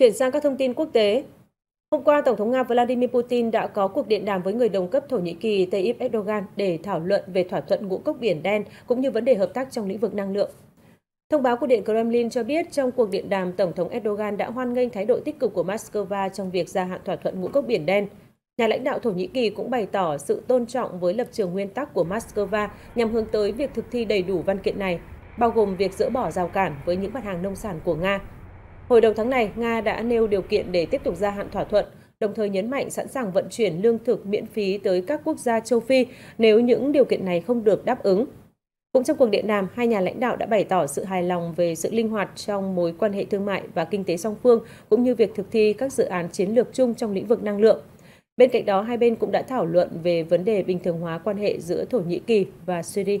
Chuyển sang các thông tin quốc tế. Hôm qua, Tổng thống Nga Vladimir Putin đã có cuộc điện đàm với người đồng cấp Thổ Nhĩ Kỳ Tayyip Erdogan để thảo luận về thỏa thuận ngũ cốc biển đen cũng như vấn đề hợp tác trong lĩnh vực năng lượng. Thông báo của Điện Kremlin cho biết trong cuộc điện đàm, Tổng thống Erdogan đã hoan nghênh thái độ tích cực của Moscow trong việc gia hạn thỏa thuận ngũ cốc Biển Đen. Nhà lãnh đạo Thổ Nhĩ Kỳ cũng bày tỏ sự tôn trọng với lập trường nguyên tắc của Moscow nhằm hướng tới việc thực thi đầy đủ văn kiện này, bao gồm việc dỡ bỏ rào cản với những mặt hàng nông sản của Nga Hồi đầu tháng này, Nga đã nêu điều kiện để tiếp tục gia hạn thỏa thuận, đồng thời nhấn mạnh sẵn sàng vận chuyển lương thực miễn phí tới các quốc gia châu Phi nếu những điều kiện này không được đáp ứng. Cũng trong cuộc điện đàm, hai nhà lãnh đạo đã bày tỏ sự hài lòng về sự linh hoạt trong mối quan hệ thương mại và kinh tế song phương, cũng như việc thực thi các dự án chiến lược chung trong lĩnh vực năng lượng. Bên cạnh đó, hai bên cũng đã thảo luận về vấn đề bình thường hóa quan hệ giữa Thổ Nhĩ Kỳ và Syria.